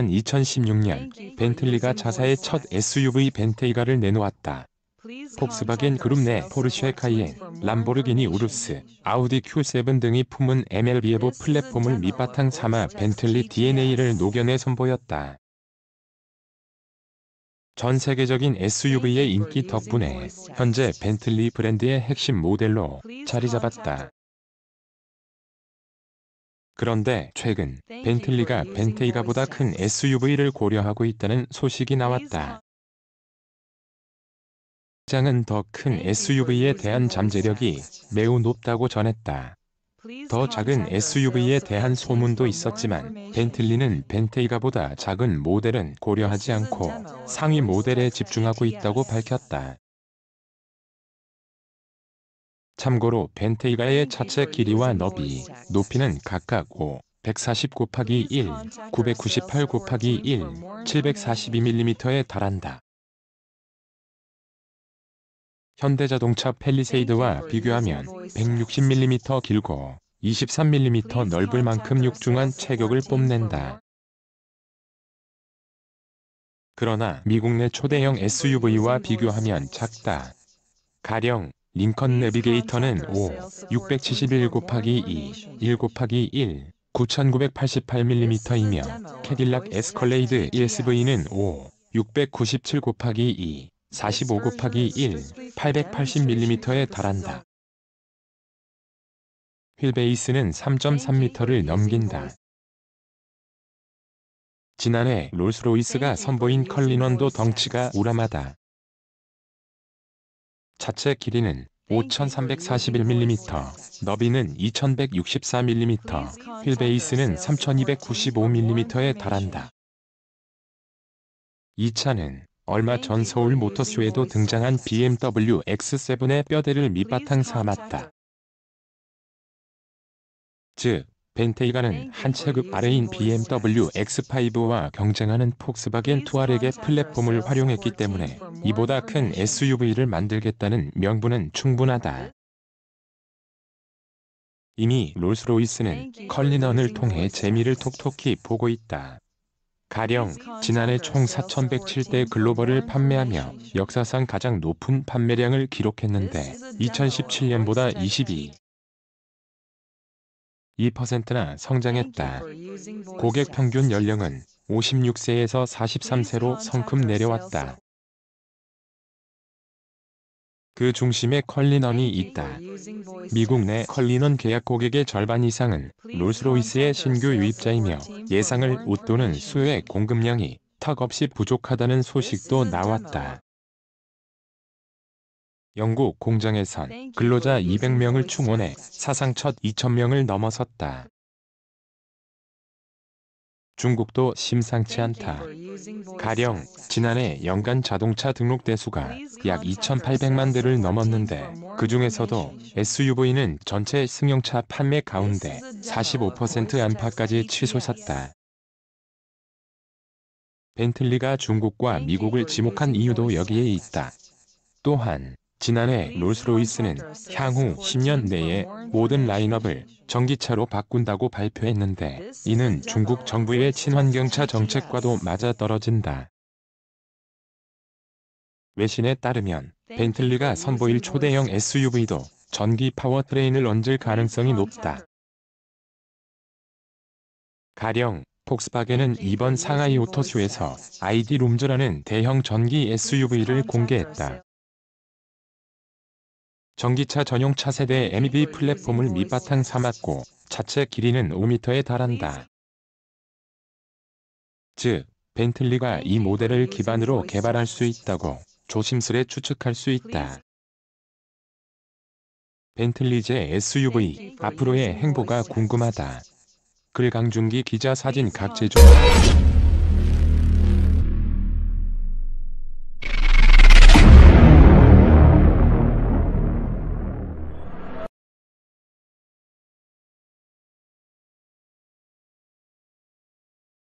시작 2016년 벤틀리가 자사의 첫 SUV 벤테이가를 내놓았다. 폭스바겐 그룹 내 포르쉐 카이엔, 람보르기니 우루스, 아우디 Q7 등이 품은 MLB에보 플랫폼을 밑바탕 삼아 벤틀리 DNA를 녹여내 선보였다. 전 세계적인 SUV의 인기 덕분에 현재 벤틀리 브랜드의 핵심 모델로 자리 잡았다. 그런데 최근 벤틀리가 벤테이가보다 큰 SUV를 고려하고 있다는 소식이 나왔다. 장은 더 큰 SUV에 대한 잠재력이 매우 높다고 전했다. 더 작은 SUV에 대한 소문도 있었지만 벤틀리는 벤테이가보다 작은 모델은 고려하지 않고 상위 모델에 집중하고 있다고 밝혔다. 참고로 벤테이가의 차체 길이와 너비, 높이는 각각 5, 1 4 9 곱하기 1, 998 곱하기 1, 742mm에 달한다. 현대자동차 펠리세이드와 비교하면 160mm 길고 23mm 넓을 만큼 육중한 체격을 뽐낸다. 그러나 미국 내 초대형 SUV와 비교하면 작다. 가령 링컨 내비게이터는 5, 671 곱하기 2, 1 곱하기 1, 9988mm이며 캐딜락 에스컬레이드 ESV는 5, 697 곱하기 2, 45 곱하기 1, 880mm에 달한다. 휠베이스는 3.3m를 넘긴다. 지난해 롤스로이스가 선보인 컬리넌도 덩치가 우람하다. 자체 길이는 5341mm, 너비는 2164mm, 휠 베이스는 3295mm에 달한다. 이 차는 얼마 전 서울 모터쇼에도 등장한 BMW X7의 뼈대를 밑바탕 삼았다. 즉, 벤테이가는 한 체급 아래인 BMW X5와 경쟁하는 폭스바겐 투아렉의 플랫폼을 활용했기 때문에 이보다 큰 SUV를 만들겠다는 명분은 충분하다. 이미 롤스로이스는 컬리넌을 통해 재미를 톡톡히 보고 있다. 가령 지난해 총 4,107대 글로벌을 판매하며 역사상 가장 높은 판매량을 기록했는데 2017년보다 22, 2%나 성장했다. 고객 평균 연령은 56세에서 43세로 성큼 내려왔다. 그 중심에 컬리넌이 있다. 미국 내 컬리넌 계약 고객의 절반 이상은 롤스로이스의 신규 유입자이며 예상을 웃도는 수요의 공급량이 턱없이 부족하다는 소식도 나왔다. 영국 공장에선 근로자 200명을 충원해 사상 첫 2,000명을 넘어섰다. 중국도 심상치 않다. 가령 지난해 연간 자동차 등록 대수가 약 2,800만 대를 넘었는데 그 중에서도 SUV는 전체 승용차 판매 가운데 45% 안팎까지 치솟았다. 벤틀리가 중국과 미국을 지목한 이유도 여기에 있다. 또한 지난해 롤스로이스는 향후 10년 내에 모든 라인업을 전기차로 바꾼다고 발표했는데 이는 중국 정부의 친환경차 정책과도 맞아떨어진다. 외신에 따르면 벤틀리가 선보일 초대형 SUV도 전기 파워트레인을 얹을 가능성이 높다. 가령 폭스바겐은 이번 상하이 오토쇼에서 아이디 룸즈라는 대형 전기 SUV를 공개했다. 전기차 전용 차세대 MEB 플랫폼을 밑바탕 삼았고 자체 길이는 5m에 달한다. 즉, 벤틀리가 이 모델을 기반으로 개발할 수 있다고 조심스레 추측할 수 있다. 벤틀리제 SUV 앞으로의 행보가 궁금하다. 글강준기 기자 사진 각 제조